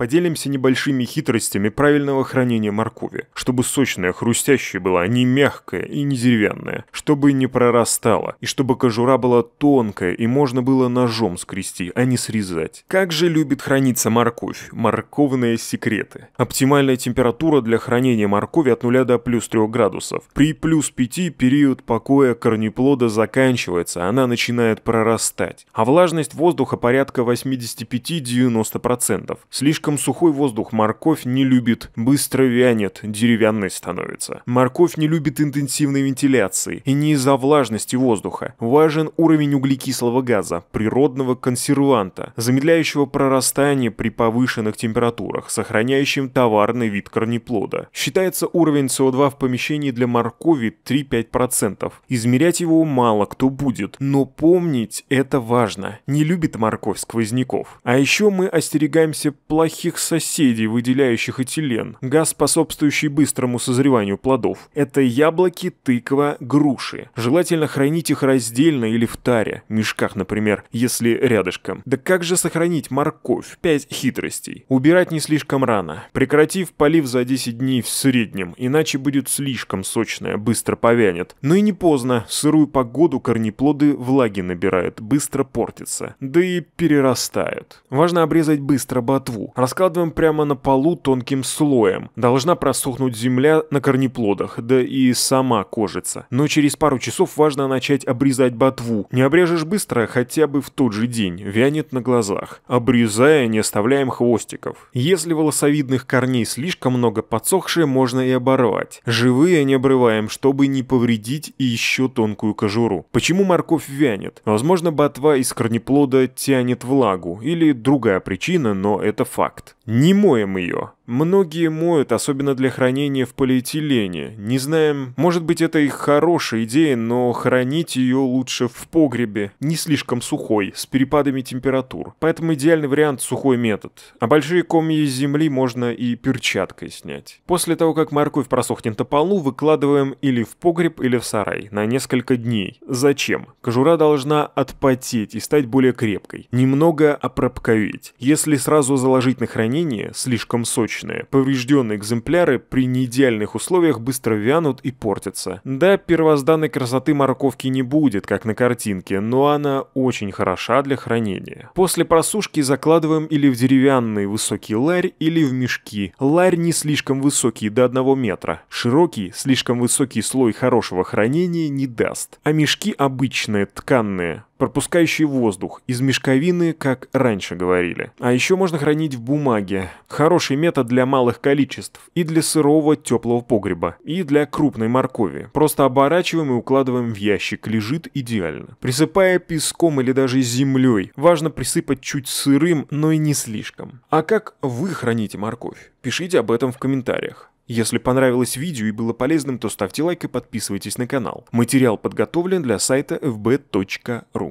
Поделимся небольшими хитростями правильного хранения моркови, чтобы сочная, хрустящая была, а не мягкая и не деревянная, чтобы не прорастала, и чтобы кожура была тонкая и можно было ножом скрести, а не срезать. Как же любит храниться морковь? Морковные секреты. Оптимальная температура для хранения моркови от 0 до плюс 3 градусов. При плюс 5 период покоя корнеплода заканчивается, она начинает прорастать. А влажность воздуха порядка 85-90%. Слишком слишком сухой воздух морковь не любит, быстро вянет, деревянной становится. Морковь не любит интенсивной вентиляции, и не из-за влажности воздуха. Важен уровень углекислого газа, природного консерванта, замедляющего прорастание при повышенных температурах, сохраняющим товарный вид корнеплода. Считается уровень СО2 в помещении для моркови 3-5%. Измерять его мало кто будет, но помнить это важно. Не любит морковь сквозняков. А еще мы остерегаемся плохих плохих соседей, выделяющих этилен, газ, способствующий быстрому созреванию плодов. Это яблоки, тыква, груши. Желательно хранить их раздельно или в таре, мешках, например, если рядышком. Да как же сохранить морковь? Пять хитростей. Убирать не слишком рано, прекратив полив за 10 дней в среднем, иначе будет слишком сочная, быстро повянет. Но ну и не поздно, в сырую погоду корнеплоды влаги набирают, быстро портятся, да и перерастают. Важно обрезать быстро ботву, раскладываем прямо на полу тонким слоем. Должна просохнуть земля на корнеплодах, да и сама кожица. Но через пару часов важно начать обрезать ботву. Не обрежешь быстро, хотя бы в тот же день, вянет на глазах. Обрезая, не оставляем хвостиков. Если волосовидных корней слишком много подсохшие, можно и оборвать. Живые не обрываем, чтобы не повредить и еще тонкую кожуру. Почему морковь вянет? Возможно, ботва из корнеплода тянет влагу, или другая причина, но это факт факт. Не моем ее. Многие моют, особенно для хранения в полиэтилене. Не знаем, может быть это и хорошая идея, но хранить ее лучше в погребе, не слишком сухой, с перепадами температур. Поэтому идеальный вариант сухой метод. А большие комья земли можно и перчаткой снять. После того, как морковь просохнет на полу, выкладываем или в погреб, или в сарай на несколько дней. Зачем? Кожура должна отпотеть и стать более крепкой. Немного опропковить. Если сразу заложить на хранение, слишком сочно, Обычные, поврежденные экземпляры при неидеальных условиях быстро вянут и портятся. Да, первозданной красоты морковки не будет, как на картинке, но она очень хороша для хранения. После просушки закладываем или в деревянный высокий ларь, или в мешки. Ларь не слишком высокий, до 1 метра. Широкий, слишком высокий слой хорошего хранения не даст. А мешки обычные, тканные, пропускающий воздух, из мешковины, как раньше говорили. А еще можно хранить в бумаге. Хороший метод для малых количеств и для сырого теплого погреба, и для крупной моркови. Просто оборачиваем и укладываем в ящик, лежит идеально. Присыпая песком или даже землей, важно присыпать чуть сырым, но и не слишком. А как вы храните морковь? Пишите об этом в комментариях. Если понравилось видео и было полезным, то ставьте лайк и подписывайтесь на канал. Материал подготовлен для сайта fb.ru.